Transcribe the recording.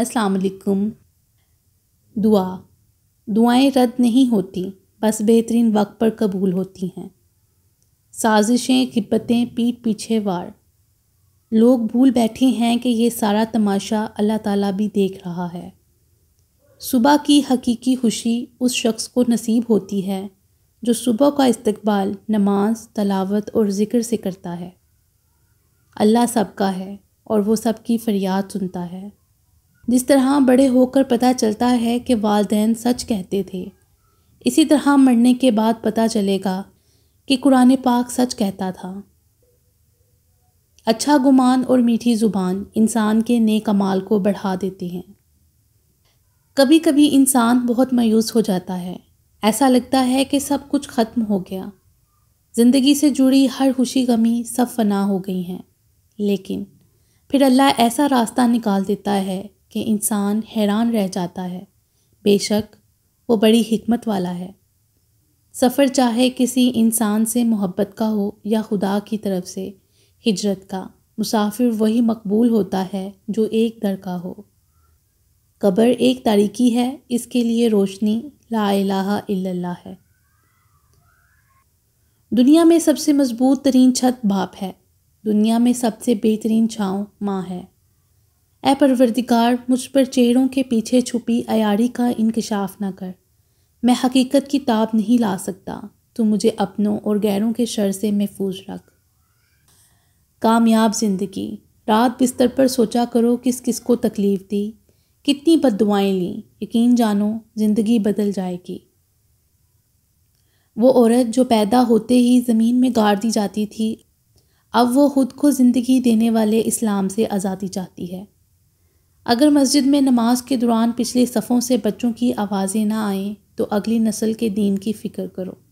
असलकुम दुआ दुआएं रद्द नहीं होती बस बेहतरीन वक्त पर कबूल होती हैं साजिशें गिब्बतें पीठ पीछे वार लोग भूल बैठे हैं कि ये सारा तमाशा अल्लाह ताला भी देख रहा है सुबह की हकीकी खुशी उस शख्स को नसीब होती है जो सुबह का इस्तबाल नमाज तलावत और ज़िक्र से करता है अल्लाह सबका है और वो सबकी फ़रियाद सुनता है जिस तरह बड़े होकर पता चलता है कि वालदेन सच कहते थे इसी तरह मरने के बाद पता चलेगा कि कुरान पाक सच कहता था अच्छा गुमान और मीठी ज़ुबान इंसान के नेक अमाल को बढ़ा देती हैं कभी कभी इंसान बहुत मायूस हो जाता है ऐसा लगता है कि सब कुछ ख़त्म हो गया ज़िंदगी से जुड़ी हर खुशी गमी सब फना हो गई हैं लेकिन फिर अल्लाह ऐसा रास्ता निकाल देता है कि इंसान हैरान रह जाता है बेशक वो बड़ी हिकमत वाला है सफ़र चाहे किसी इंसान से मोहब्बत का हो या खुदा की तरफ से हिजरत का मुसाफिर वही मकबूल होता है जो एक दर का हो कब्र एक तारीकी है इसके लिए रोशनी ला इलाहा इल्लल्लाह है दुनिया में सबसे मज़बूत तरीन छत बाप है दुनिया में सबसे बेहतरीन छाँव माँ है ए परवरदिकार मुझ पर चेहरों के पीछे छुपी अयारी का इंकशाफ ना कर मैं हकीकत की ताब नहीं ला सकता तो मुझे अपनों और गैरों के शर से महफूज रख कामयाब ज़िंदगी रात बिस्तर पर सोचा करो किस किस को तकलीफ़ दी कितनी बद दुआएँ लीं यकीन जानो ज़िंदगी बदल जाएगी वो औरत जो पैदा होते ही ज़मीन में गाड़ दी जाती थी अब वो ख़ुद को ज़िंदगी देने वाले इस्लाम से आज़ादी चाहती है अगर मस्जिद में नमाज के दौरान पिछले सफ़ों से बच्चों की आवाज़ें ना आएँ तो अगली नस्ल के दीन की फ़िक्र करो